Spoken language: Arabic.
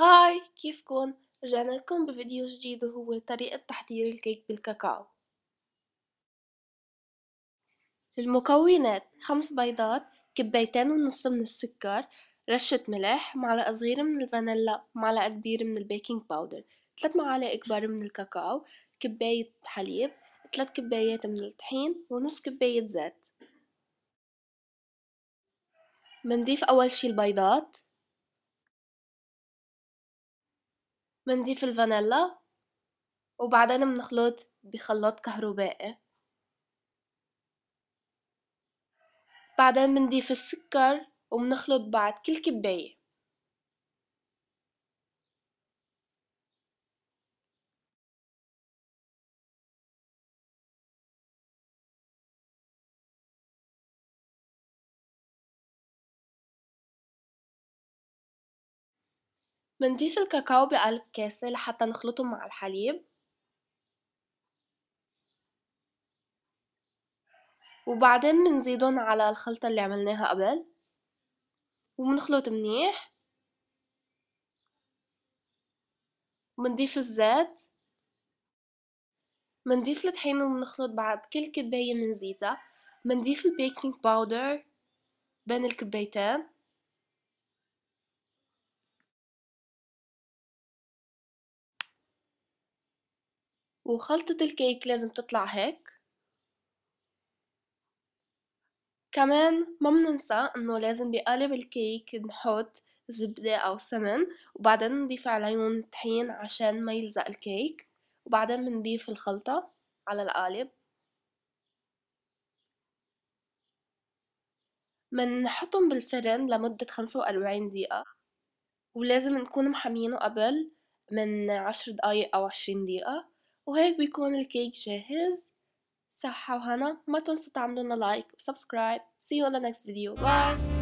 هاي كيفكن رجعنا لكم بفيديو جديد وهو طريقة تحضير الكيك بالكاكاو المكونات خمس بيضات كبايتين ونص من السكر رشة ملح معلقة صغيرة من الفانيلا معلقة كبيرة من البيكنج باودر ثلاث معالق كبار من الكاكاو كباية حليب ثلاث كبايات من الطحين ونص كباية زيت منضيف أول شي البيضات بنضيف الفانيلا وبعدين بنخلط بخلاط كهربائي بعدين بنضيف السكر وبنخلط بعد كل كباية بنضيف الكاكاو بقلب كاسة لحتى نخلطه مع الحليب وبعدين بنزيدهم على الخلطة اللي عملناها قبل وبنخلط منيح بنضيف الزيت بنضيف الطحين وبنخلط بعد كل كباية من زيتها بنضيف البيكنج باودر بين الكبايتين وخلطة الكيك لازم تطلع هيك كمان ما بننسى انه لازم بقالب الكيك نحط زبدة أو سمن وبعدين نضيف عليهم طحين عشان ما يلزق الكيك وبعدين بنضيف الخلطة على القالب منحطهم بالفرن لمدة خمسة وأربعين دقيقة ولازم نكون محمينه قبل من عشر دقايق أو عشرين دقيقة وهيك بيكون الكيك جاهز صحة وهنا ما تنسوا تعملونا لايك وسبسكرايب see you on the next video bye